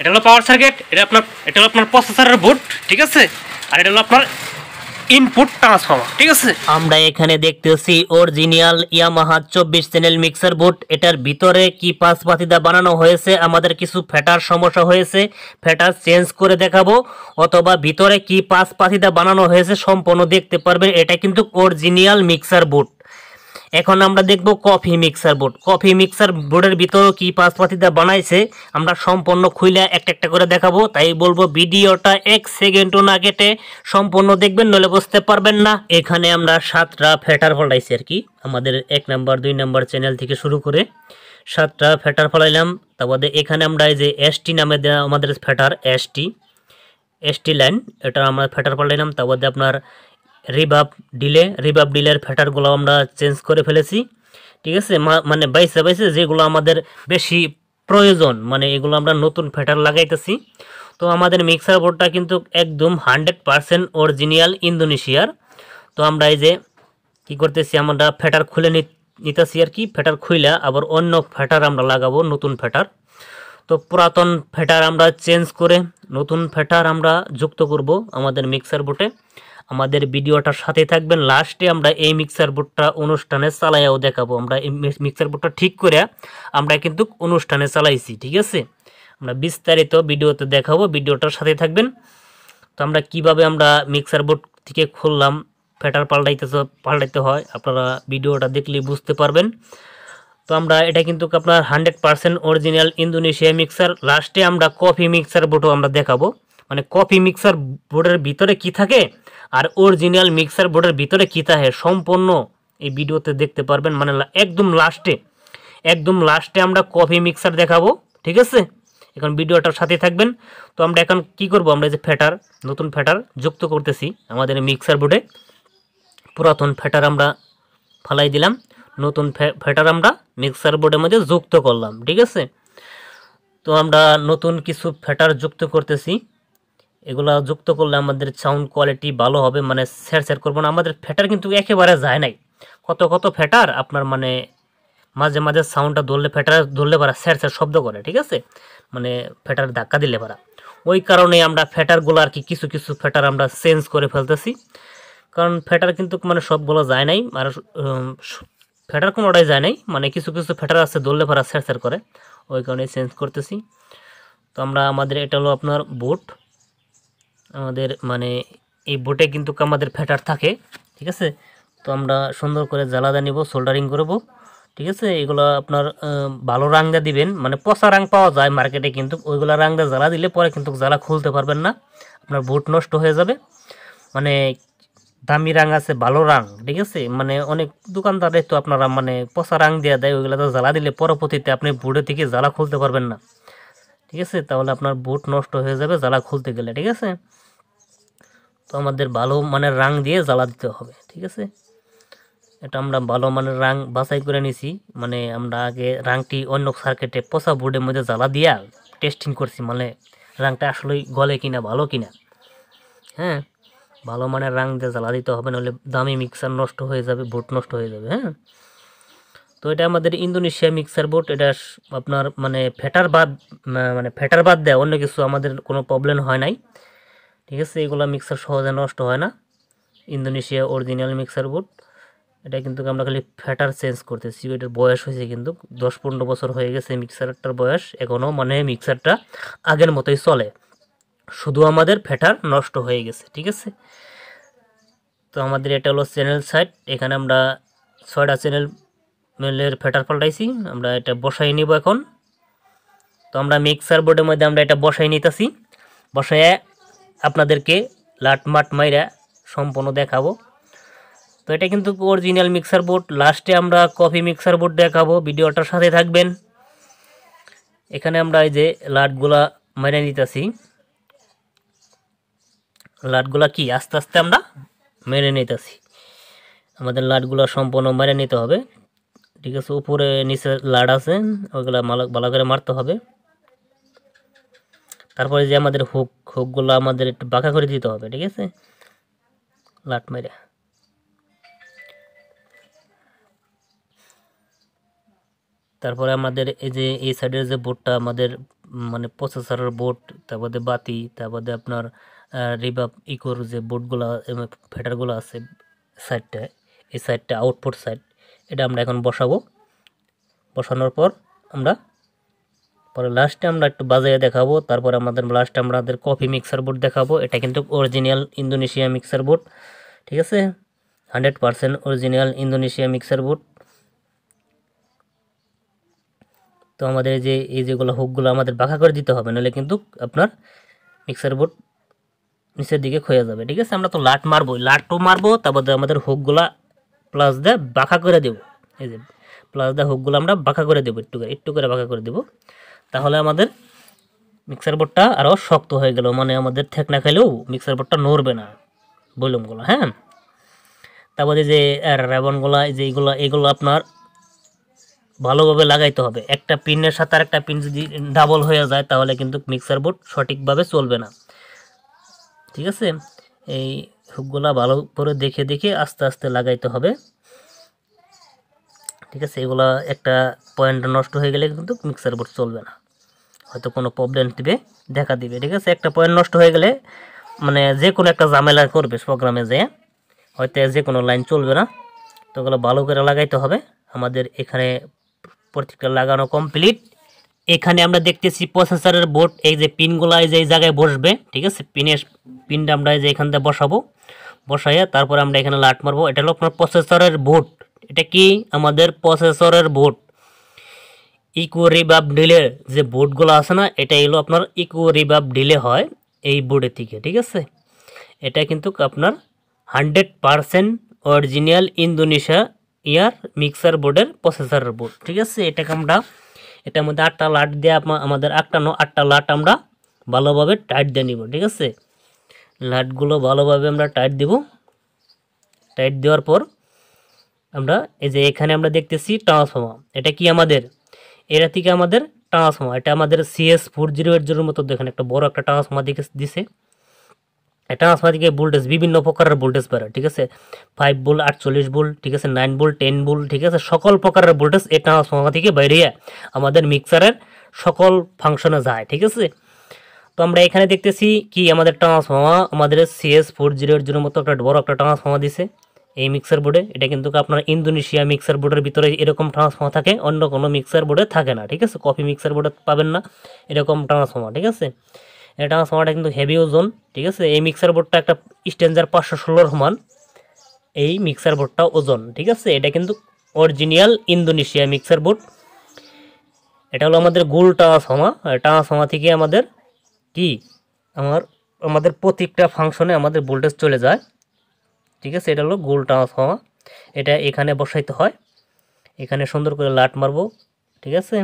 এটা হলো power circuit এটা আপনার এটা হলো আপনার প্রসেসরের বোর্ড ঠিক আছে আর এটা হলো আপনার ইনপুট ট্রান্সফর্মার ঠিক আছে আমরা এখানে দেখতেছি অরিজিনাল ইয়ামাহা চব্বিশ চ্যানেল মিক্সার বোর্ড এটার ভিতরে কি পাস পাতিদা বানানো হয়েছে আমাদের কিছু ফেটার সমস্যা হয়েছে ফেটার চেঞ্জ করে দেখাবো অথবা ভিতরে কি পাস পাতিদা বানানো হয়েছে সম্পূর্ণ দেখতে পারবেন এটা কিন্তু অরিজিনাল মিক্সার বোর্ড এখন আমরা দেখব copy mixer board copy mixer বোর্ডের ভিতরেও কি পাশপাতিটা বানাইছে আমরা সম্পূর্ণ খুলে একটা একটা করে দেখাবো তাই বলবো ভিডিওটা এক সেকেন্ডও না কেটে সম্পূর্ণ দেখবেন নলে বুঝতে পারবেন না এখানে আমরা সাতটা ফেটার ফলাইছি আর কি আমাদের এক নাম্বার দুই নাম্বার চ্যানেল থেকে শুরু করে সাতটা ফেটার ফলাইলাম তারপরে এখানে আমরা এই যে এসটি নামে আমাদের ফেটার এসটি এসটি লাইন এটা আমরা ফেটার ফলাইলাম তারপরে আপনার রিভাব ডিলে রিভাব ডিলের ফ্যাটারগুলো আমরা চেঞ্জ করে ফেলেছি ঠিক আছে মানে বাইসে বাইসে যেগুলো আমাদের বেশি প্রয়োজন মানে এগুলো আমরা নতুন ফ্যাটার লাগাইতেছি তো আমাদের মিক্সার বোর্ডটা কিন্তু একদম হান্ড্রেড পারসেন্ট অরিজিনাল ইন্দোনেশিয়ার তো আমরা এই যে কি করতেছি আমরা ফ্যাটার খুলে নিতেছি আর কি ফ্যাটার খুইলে আবার অন্য ফ্যাটার আমরা লাগাবো নতুন ফ্যাটার তো পুরাতন ফ্যাটার আমরা চেঞ্জ করে নতুন ফ্যাটার আমরা যুক্ত করব আমাদের মিক্সার বোটে আমাদের ভিডিওটার সাথে থাকবেন লাস্টে আমরা এই মিক্সার বোর্ডটা অনুষ্ঠানে চালাইয়াও দেখাবো আমরা এই মিক্সার বোর্ডটা ঠিক করে আমরা কিন্তু অনুষ্ঠানে চালাইছি ঠিক আছে আমরা বিস্তারিত ভিডিওতে দেখাবো ভিডিওটার সাথে থাকবেন তো আমরা কিভাবে আমরা মিক্সার বোর্ড থেকে খুললাম ফেটার পাল্টাইতে পাল্টাইতে হয় আপনারা ভিডিওটা দেখলে বুঝতে পারবেন তো আমরা এটা কিন্তু আপনার hundred percent original Indonesia mixer লাস্টে আমরা কফি মিক্সার বোর্ডও আমরা দেখাবো মানে কফি মিক্সার বোর্ডের ভিতরে কি থাকে আর অরিজিনাল মিক্সার বোর্ডের ভিতরে কী থাকে সম্পূর্ণ এই ভিডিওতে দেখতে পারবেন মানে একদম লাস্টে একদম লাস্টে আমরা কফি মিক্সার দেখাবো ঠিক আছে এখন ভিডিওটার সাথে থাকবেন তো আমরা এখন কি করব আমরা যে ফ্যাটার নতুন ফ্যাটার যুক্ত করতেছি আমাদের মিক্সার বোর্ডে পুরাতন ফ্যাটার আমরা ফালাই দিলাম নতুন ফ্যাটার আমরা মিক্সার বোর্ডের মধ্যে যুক্ত করলাম ঠিক আছে তো আমরা নতুন কিছু ফ্যাটার যুক্ত করতেছি এগুলো যুক্ত করলে আমাদের সাউন্ড কোয়ালিটি ভালো হবে মানে স্যার স্যার করবো না আমাদের ফেটার কিন্তু একেবারে যায় নাই কত কত ফ্যাটার আপনার মানে মাঝে মাঝে সাউন্ডটা ধরলে ফেটার ধরলে পারা স্যার স্যার শব্দ করে ঠিক আছে মানে ফেটার ধাক্কা দিলে পারা ওই কারণে আমরা ফেটারগুলো আর কি কিছু কিছু ফ্যাটার আমরা চেঞ্জ করে ফেলতেছি কারণ ফেটার কিন্তু মানে সবগুলো যায় নাই আর ফেটার কোনোটাই যায় নাই মানে কিছু কিছু ফ্যাটার আছে ধরলে পারা স্যার স্যার করে ওই কারণে চেঞ্জ করতেছি তো আমরা আমাদের এটা হলো আপনার বুট আমাদের মানে এই বোটে কিন্তু আমাদের ফ্যাটার থাকে ঠিক আছে তো আমরা সুন্দর করে জ্বালাদা নিব সোল্ডারিং করব ঠিক আছে এগুলো আপনার ভালো রাংদা দিবেন মানে পচা রাং পাওয়া যায় মার্কেটে কিন্তু ওইগুলো দা জ্বালা দিলে পরে কিন্তু জ্বালা খুলতে পারবেন না আপনার বোট নষ্ট হয়ে যাবে মানে দামি রাং আছে ভালো রাং ঠিক আছে মানে অনেক দোকানদারে তো আপনারা মানে পচা রাং দিয়ে দেয় ওইগুলো তো জ্বালা দিলে পরবর্তীতে আপনি বোর্ডে থেকে জ্বালা খুলতে পারবেন না ঠিক আছে তাহলে আপনার বুট নষ্ট হয়ে যাবে জ্বালা খুলতে গেলে ঠিক আছে তো আমাদের ভালো মানের রাং দিয়ে জ্বালা দিতে হবে ঠিক আছে এটা আমরা ভালো মানের রাং বাছাই করে নিছি মানে আমরা আগে রাংটি অন্য সার্কেটে পচা বোর্ডের মধ্যে জ্বালা দিয়া টেস্টিং করছি মানে রাংটা আসলেই গলে কিনা ভালো কিনা হ্যাঁ ভালো মানের রাং দিয়ে জ্বালা দিতে হবে নাহলে দামি মিক্সার নষ্ট হয়ে যাবে বোর্ড নষ্ট হয়ে যাবে হ্যাঁ তো এটা আমাদের ইন্দোনেশিয়া মিক্সার বোর্ড এটা আপনার মানে ফেটার বাদ মানে ফেটার বাদ দেয় অন্য কিছু আমাদের কোনো প্রবলেম হয় নাই ঠিক আছে এগুলো মিক্সার সহজে নষ্ট হয় না ইন্দোনেশিয়া অরিজিনাল মিক্সার বোর্ড এটা কিন্তু আমরা খালি ফ্যাটার চেঞ্জ করতেছি এটার বয়স হয়েছে কিন্তু দশ পনেরো বছর হয়ে গেছে মিক্সারটার বয়স এখনও মানে মিক্সারটা আগের মতোই চলে শুধু আমাদের ফ্যাটার নষ্ট হয়ে গেছে ঠিক আছে তো আমাদের এটা হলো চ্যানেল সাইট এখানে আমরা ছয়টা চ্যানেল মেলের ফ্যাটার পাল্টাইছি আমরা এটা বসাই নিব এখন তো আমরা মিক্সার বোর্ডের মধ্যে আমরা এটা বসাই নিতেছি বসায় আপনাদেরকে লাটমাট মাইরা সম্পূর্ণ দেখাবো তো এটা কিন্তু অরিজিনাল মিক্সার বোর্ড লাস্টে আমরা কফি মিক্সার বোর্ড দেখাবো ভিডিওটার সাথে থাকবেন এখানে আমরা এই যে লাটগুলা মাইনে নিতেছি লাটগুলা কি আস্তে আস্তে আমরা মেরে নিতেছি আমাদের লাটগুলো সম্পূর্ণ মেরে নিতে হবে ঠিক আছে উপরে নিচে লাট আছে ওইগুলো ভালো করে মারতে হবে তারপরে যে আমাদের হুক হুকগুলো আমাদের একটু বাঁকা করে দিতে হবে ঠিক আছে লাট মেরে তারপরে আমাদের এই যে এই সাইডের যে বোর্ডটা আমাদের মানে প্রসেসরের বোর্ড তারপরে বাতি তারপরে আপনার রিবা ইকোর যে বোর্ডগুলো ফেটারগুলো আছে সাইডটা এই সাইডটা আউটপুট সাইড এটা আমরা এখন বসাবো বসানোর পর আমরা পরে লাস্টে আমরা একটু বাজারে দেখাবো তারপরে আমাদের লাস্টে আমাদের কফি মিক্সার বোর্ড দেখাবো এটা কিন্তু অরিজিনাল ইন্দোনেশিয়া মিক্সার বোর্ড ঠিক আছে hundred percent original Indonesia mixer board তো আমাদের যে এই যেগুলো হুকগুলো আমাদের বাঁকা করে দিতে হবে নাহলে কিন্তু আপনার মিক্সার বোর্ড নিচের দিকে খোয়ে যাবে ঠিক আছে আমরা তো লাট মারবো লাটও মারবো তারপর আমাদের হুকগুলা প্লাস দিয়ে বাঁকা করে দেবো এই যে প্লাস দিয়ে হুকগুলো আমরা বাঁকা করে দেবো একটু করে একটু করে বাঁকা করে দেবো তাহলে আমাদের মিক্সার বোর্ডটা আরও শক্ত হয়ে গেল মানে আমাদের না খেলেও মিক্সার বোর্ডটা নড়বে না ভলিউমগুলো হ্যাঁ তারপরে যে যে এইগুলো এগুলো আপনার ভালোভাবে লাগাইতে হবে একটা পিনের সাথে আর একটা পিন যদি ডাবল হয়ে যায় তাহলে কিন্তু মিক্সার বোর্ড সঠিকভাবে চলবে না ঠিক আছে এই হুকগুলা ভালো করে দেখে দেখে আস্তে আস্তে লাগাইতে হবে ঠিক আছে এগুলো একটা পয়েন্ট নষ্ট হয়ে গেলে কিন্তু মিক্সার বোর্ড চলবে না হয়তো কোনো প্রবলেম দিবে দেখা দিবে ঠিক আছে একটা পয়েন্ট নষ্ট হয়ে গেলে মানে যে কোনো একটা ঝামেলা করবে প্রোগ্রামে যে হয়তো যে কোনো লাইন চলবে না তো ওগুলো ভালো করে লাগাইতে হবে আমাদের এখানে প্রত্যেকটা লাগানো কমপ্লিট এখানে আমরা দেখতেছি প্রসেসরের বোর্ড এই যে পিনগুলো এই যে এই জায়গায় বসবে ঠিক আছে পিনের পিনটা আমরা এই যে এখান থেকে বসাবো বসাইয়া তারপরে আমরা এখানে লাট মারবো এটা হলো আপনার প্রসেসরের বোর্ড এটা কি আমাদের প্রসেসরের বোর্ড ইকো রিভাব ডিলে যে বোর্ডগুলো আছে না এটা এলো আপনার ইকো রিভাব ডিলে হয় এই বোর্ডের থেকে ঠিক আছে এটা কিন্তু আপনার হান্ড্রেড পারসেন্ট অরিজিনাল ইন্দোনেশিয়া ইয়ার মিক্সার বোর্ডের প্রসেসরের বোর্ড ঠিক আছে এটাকে আমরা এটার মধ্যে আটটা লাট দিয়ে আমাদের আটটা ন আটটা লাট আমরা ভালোভাবে টাইট দিয়ে নিব ঠিক আছে লাটগুলো ভালোভাবে আমরা টাইট দিব টাইট দেওয়ার পর আমরা এই যে এখানে আমরা দেখতেছি ট্রান্সফর্মার এটা কি আমাদের এটা থেকে আমাদের ট্রান্সফর্মার এটা আমাদের সিএস ফোর জিরো এইট জিরোর মতো দেখেন একটা বড় একটা ট্রান্সফর্মার দিকে দিছে ট্রান্সফর্মার থেকে ভোল্টেজ বিভিন্ন প্রকারের ভোল্টেজ বেরোয় ঠিক আছে ফাইভ বোল আটচল্লিশ বোল ঠিক আছে নাইন বোল টেন বোল ঠিক আছে সকল প্রকারের ভোল্টেজ এই ট্রান্সফর্মার থেকে বেরিয়ে আমাদের মিক্সারের সকল ফাংশনে যায় ঠিক আছে তো আমরা এখানে দেখতেছি কি আমাদের ট্রান্সফর্মার আমাদের সিএস ফোর জিরো জিরোর মতো একটা বড় একটা ট্রান্সফর্মার দিছে এই মিক্সার বোর্ডে এটা কিন্তু আপনার ইন্দোনেশিয়া মিক্সার বোর্ডের ভিতরে এরকম ট্রান্সফর্মার থাকে অন্য কোনো মিক্সার বোর্ডে থাকে না ঠিক আছে কফি মিক্সার বোর্ডে পাবেন না এরকম ট্রান্সফর্মার ঠিক আছে এটা ট্রান্সফর্মারটা কিন্তু হেভি ওজন ঠিক আছে এই মিক্সার বোর্ডটা একটা স্ট্যান্ডার পাঁচশো ষোলোর সমান এই মিক্সার বোর্ডটা ওজন ঠিক আছে এটা কিন্তু অরিজিনাল ইন্দোনেশিয়া মিক্সার বোর্ড এটা হলো আমাদের গোল ট্রান্সফর্মা ট্রান্সফর্মা থেকে আমাদের কি আমার আমাদের প্রতিটা ফাংশনে আমাদের ভোল্টেজ চলে যায় ঠিক আছে এটা হলো গোল ট্রান্সফর্মার এটা এখানে বসাইতে হয় এখানে সুন্দর করে লাট মারবো ঠিক আছে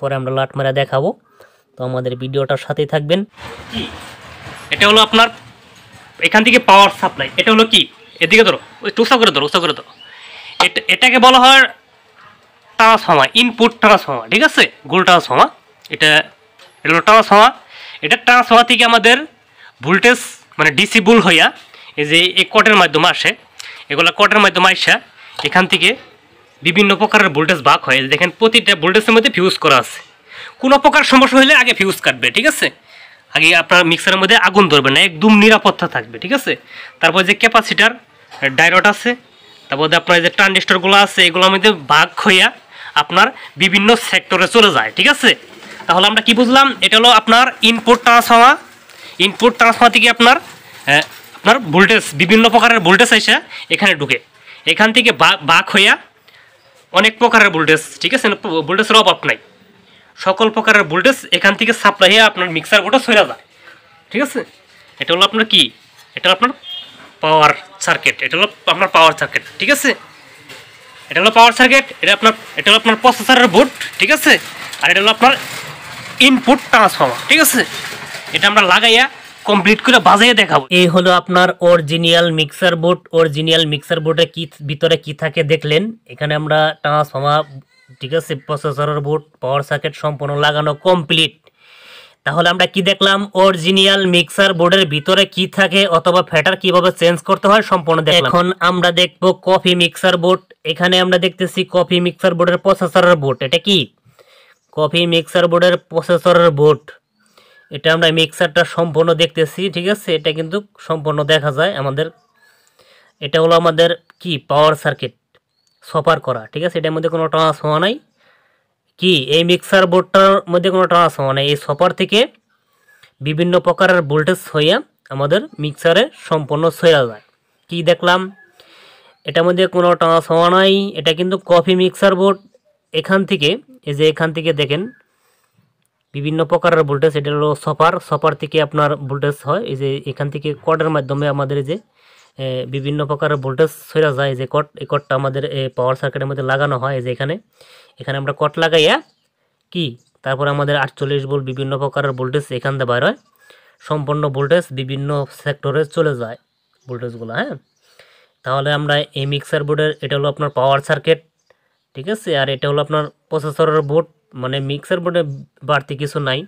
পরে আমরা লাট মারা দেখাবো তো আমাদের ভিডিওটার সাথেই থাকবেন এটা হলো আপনার এখান থেকে পাওয়ার সাপ্লাই এটা হলো কি এদিকে ধরো ওই টুসা করে ধরো উসা করে ধরো এটা এটাকে বলা হয় ট্রান্সফর্মার ইনপুট ট্রান্সফর্মার ঠিক আছে গোল ট্রান্সফর্মার এটা এটা হলো ট্রান্সফর্মার এটা ট্রান্সফর্মার থেকে আমাদের ভোল্টেজ মানে ডিসি বুল হইয়া এই যে এই কটের মাধ্যমে আসে এগুলো কটের মাধ্যমে আসা এখান থেকে বিভিন্ন প্রকারের ভোল্টেজ ভাগ হয় দেখেন প্রতিটা ভোল্টেজের মধ্যে ফিউজ করা আছে কোনো প্রকার সমস্যা হলে আগে ফিউজ কাটবে ঠিক আছে আগে আপনার মিক্সারের মধ্যে আগুন ধরবে না একদম নিরাপত্তা থাকবে ঠিক আছে তারপর যে ক্যাপাসিটার ডাইরট আছে তারপর আপনার যে ট্রানজিস্টরগুলো আছে এগুলোর মধ্যে ভাগ হইয়া আপনার বিভিন্ন সেক্টরে চলে যায় ঠিক আছে তাহলে আমরা কি বুঝলাম এটা হলো আপনার ইনপুট ট্রান্সফর্মার ইনপুট ট্রান্সফর্মার থেকে আপনার আপনার ভোল্টেজ বিভিন্ন প্রকারের ভোল্টেজ এসে এখানে ঢুকে এখান থেকে বাক হইয়া অনেক প্রকারের ভোল্টেজ ঠিক আছে ভোল্টেজের অভাব নাই সকল প্রকারের ভোল্টেজ এখান থেকে সাপ্লাই হয়ে আপনার মিক্সার বোর্ডে সরে যায় ঠিক আছে এটা হলো আপনার কি এটা আপনার পাওয়ার সার্কিট এটা হলো আপনার পাওয়ার সার্কিট ঠিক আছে এটা হলো পাওয়ার সার্কিট এটা আপনার এটা হলো আপনার প্রসেসারের বোর্ড ঠিক আছে আর এটা হলো আপনার ইনপুট ট্রান্সফর্মার ঠিক আছে এটা আমরা লাগাইয়া কমপ্লিট করে বাজিয়ে দেখাবো এই হলো আপনার original mixer board original mixer বোর্ডে কি ভিতরে কি থাকে দেখলেন এখানে আমরা ট্রান্সফর্মার ঠিক আছে প্রসেসরের বোর্ড পাওয়ার সার্কিট সম্পূর্ণ লাগানো কমপ্লিট তাহলে আমরা কি দেখলাম অরিজিনাল মিক্সার বোর্ডের ভিতরে কি থাকে অথবা ফ্যাটার কিভাবে চেঞ্জ করতে হয় সম্পূর্ণ দেখলাম এখন আমরা দেখব কফি মিক্সার বোর্ড এখানে আমরা দেখতেছি কফি মিক্সার বোর্ডের প্রসেসরের বোর্ড এটা কি কফি মিক্সার বোর্ডের প্রসেসরের বোর্ড এটা আমরা মিক্সারটা সম্পূর্ণ দেখতেছি ঠিক আছে এটা কিন্তু সম্পূর্ণ দেখা যায় আমাদের এটা হলো আমাদের কি পাওয়ার সার্কিট সপার করা ঠিক আছে এটার মধ্যে কোনো হওয়া নাই কি এই মিক্সার বোর্ডটার মধ্যে কোনো হওয়া নাই এই সফার থেকে বিভিন্ন প্রকারের ভোল্টেজ হইয়া আমাদের মিক্সারে সম্পূর্ণ সয়া যায় কি দেখলাম এটার মধ্যে কোনো হওয়া নাই এটা কিন্তু কফি মিক্সার বোর্ড এখান থেকে এই যে এখান থেকে দেখেন বিভিন্ন প্রকারের ভোল্টেজ এটা হলো সপার সপার থেকে আপনার ভোল্টেজ হয় এই যে এখান থেকে কডের মাধ্যমে আমাদের যে বিভিন্ন প্রকারের ভোল্টেজ সরা যায় যে কট এই কটটা আমাদের পাওয়ার সার্কিটের মধ্যে লাগানো হয় যে এখানে এখানে আমরা কট লাগাইয়া কি তারপর আমাদের আটচল্লিশ ভোল্ট বিভিন্ন প্রকারের ভোল্টেজ এখান দিয়ে বার হয় সম্পূর্ণ ভোল্টেজ বিভিন্ন সেক্টরে চলে যায় ভোল্টেজগুলো হ্যাঁ তাহলে আমরা এই মিক্সার বোর্ডের এটা হলো আপনার পাওয়ার সার্কিট ঠিক আছে আর এটা হলো আপনার প্রসেসরের বোর্ড মনে মিক্সার বড পারতি কিছু নাই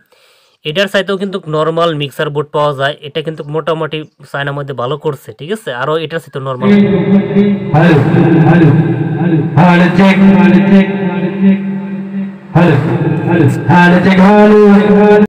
এটার সাইতো কিন্তু নরমাল মিক্সার বড পাওয়া যায় এটা কিন্তু মোটামুটি সাইনার মধ্যে ভালো করছে ঠিক আছে আরও এটার সাইতো normal hello hello hello check check hello hello hello check hello